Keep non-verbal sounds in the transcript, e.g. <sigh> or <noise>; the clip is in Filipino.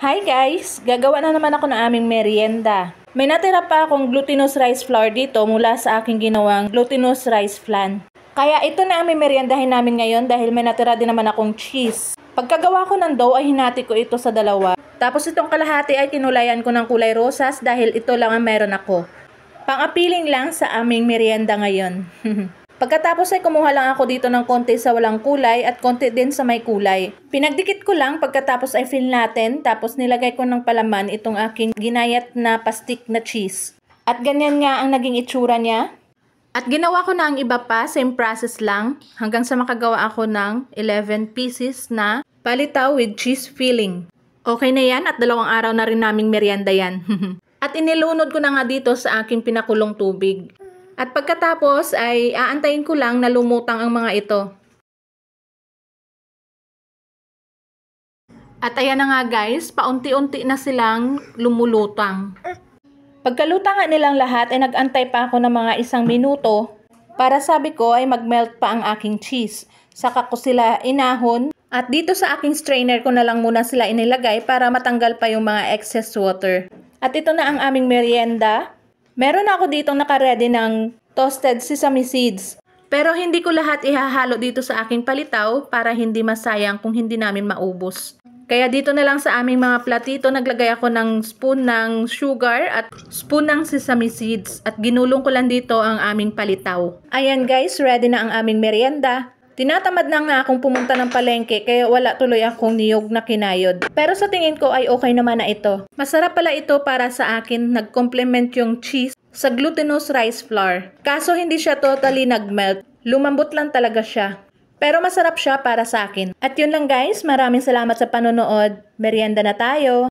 Hi guys! Gagawa na naman ako ng aming merienda. May natira pa akong glutinous rice flour dito mula sa aking ginawang glutinous rice flan. Kaya ito na ang meriendahin namin ngayon dahil may natira din naman akong cheese. Pagkagawa ko ng dough ay hinati ko ito sa dalawa. Tapos itong kalahati ay tinulayan ko ng kulay rosas dahil ito lang ang meron ako. pang Pangapiling lang sa aming merienda ngayon. <laughs> Pagkatapos ay kumuha lang ako dito ng konti sa walang kulay at konti din sa may kulay. Pinagdikit ko lang pagkatapos ay fill natin tapos nilagay ko ng palaman itong aking ginayat na pastik na cheese. At ganyan nga ang naging itsura niya. At ginawa ko na ang iba pa, same process lang, hanggang sa makagawa ako ng 11 pieces na palitaw with cheese filling. Okay na yan at dalawang araw na rin naming merienda yan. <laughs> at inilunod ko na nga dito sa aking pinakulong tubig. At pagkatapos ay aantayin ko lang na lumutang ang mga ito. At ayan na nga guys, paunti-unti na silang lumulutang. Pagkalutangan nilang lahat ay nagantay pa ako ng mga isang minuto para sabi ko ay magmelt pa ang aking cheese. Saka ko sila inahon at dito sa aking strainer ko na lang muna sila inilagay para matanggal pa yung mga excess water. At ito na ang aming merienda. Meron ako dito nakaredy ng toasted sesame seeds. Pero hindi ko lahat ihahalo dito sa aking palitaw para hindi masayang kung hindi namin maubos. Kaya dito na lang sa aming mga platito naglagay ako ng spoon ng sugar at spoon ng sesame seeds at ginulong ko lang dito ang aming palitaw. Ayan guys, ready na ang aming merienda. Tinatamad na nga akong pumunta ng palengke kaya wala tuloy akong niyog na kinayod. Pero sa tingin ko ay okay naman na ito. Masarap pala ito para sa akin, nag-complement yung cheese sa glutinous rice flour. Kaso hindi siya totally nagmelt, lumambot lang talaga siya. Pero masarap siya para sa akin. At yun lang guys, maraming salamat sa panonood. Merienda na tayo!